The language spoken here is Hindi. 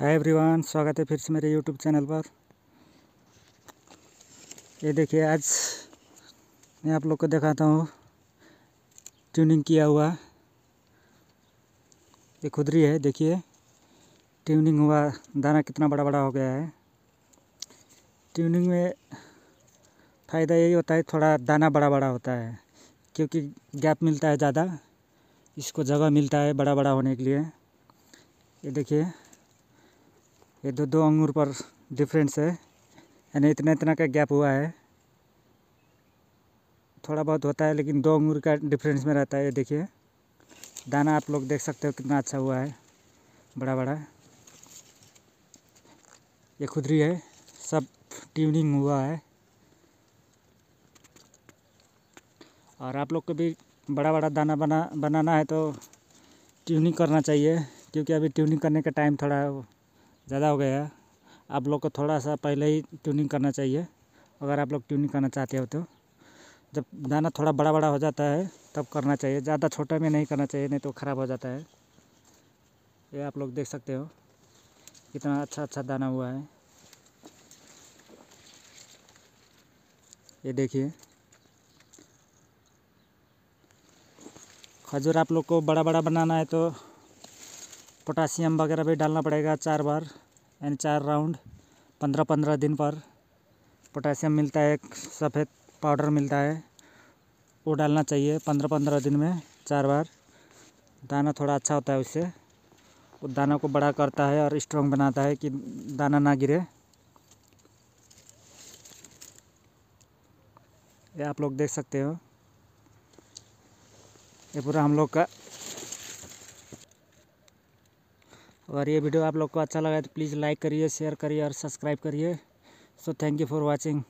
हाय एवरीवन स्वागत है फिर से मेरे यूट्यूब चैनल पर ये देखिए आज मैं आप लोग को दिखाता हूँ ट्यूनिंग किया हुआ ये खुदरी है देखिए ट्यूनिंग हुआ दाना कितना बड़ा बड़ा हो गया है ट्यूनिंग में फ़ायदा यही होता है थोड़ा दाना बड़ा बड़ा होता है क्योंकि गैप मिलता है ज़्यादा इसको जगह मिलता है बड़ा बड़ा होने के लिए ये देखिए ये दो दो अंगूर पर डिफरेंस है यानी इतना इतना का गैप हुआ है थोड़ा बहुत होता है लेकिन दो अंगूर का डिफरेंस में रहता है ये देखिए दाना आप लोग देख सकते हो कितना अच्छा हुआ है बड़ा बड़ा ये खुदरी है सब ट्यूनिंग हुआ है और आप लोग को भी बड़ा बड़ा दाना बना बनाना है तो ट्यूनिंग करना चाहिए क्योंकि अभी ट्यूनिंग करने का टाइम थोड़ा ज़्यादा हो गया है आप लोग को थोड़ा सा पहले ही ट्यूनिंग करना चाहिए अगर आप लोग ट्यूनिंग करना चाहते हो तो जब दाना थोड़ा बड़ा बड़ा हो जाता है तब करना चाहिए ज़्यादा छोटा में नहीं करना चाहिए नहीं तो ख़राब हो जाता है ये आप लोग देख सकते हो कितना अच्छा अच्छा दाना हुआ है ये देखिए खजूर आप लोग को बड़ा बड़ा बनाना है तो पोटासियम वगैरह भी डालना पड़ेगा चार बार यानी चार राउंड पंद्रह पंद्रह दिन पर पोटासियम मिलता है एक सफ़ेद पाउडर मिलता है वो डालना चाहिए पंद्रह पंद्रह दिन में चार बार दाना थोड़ा अच्छा होता है उससे वो दाना को बड़ा करता है और स्ट्रॉन्ग बनाता है कि दाना ना गिरे ये आप लोग देख सकते हो ये पूरा हम लोग का और ये वीडियो आप लोग को अच्छा लगा तो प्लीज़ लाइक करिए शेयर करिए और सब्सक्राइब करिए so thank you for watching